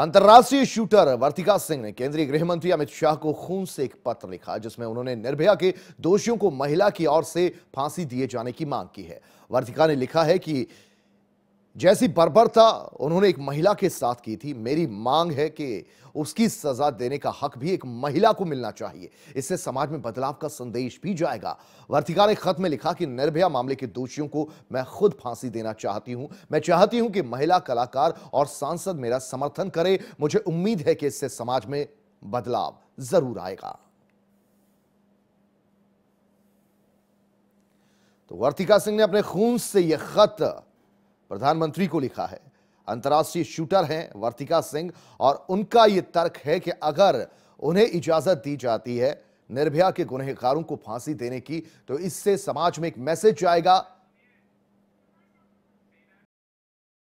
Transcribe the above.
अंतर्राष्ट्रीय शूटर वर्तिका सिंह ने केंद्रीय गृह मंत्री अमित शाह को खून से एक पत्र लिखा जिसमें उन्होंने निर्भया के दोषियों को महिला की ओर से फांसी दिए जाने की मांग की है वर्तिका ने लिखा है कि जैसी बर्बरता उन्होंने एक महिला के साथ की थी मेरी मांग है कि उसकी सजा देने का हक भी एक महिला को मिलना चाहिए इससे समाज में बदलाव का संदेश भी जाएगा वर्तिका ने खत में लिखा कि निर्भया मामले के दोषियों को मैं खुद फांसी देना चाहती हूं मैं चाहती हूं कि महिला कलाकार और सांसद मेरा समर्थन करे मुझे उम्मीद है कि इससे समाज में बदलाव जरूर आएगा तो वर्तिका सिंह ने अपने खून से यह खत प्रधानमंत्री को लिखा है अंतर्राष्ट्रीय शूटर हैं वर्तिका सिंह और उनका ये तर्क है कि अगर उन्हें इजाजत दी जाती है निर्भया के गुनहगारों को फांसी देने की तो इससे समाज में एक मैसेज जाएगा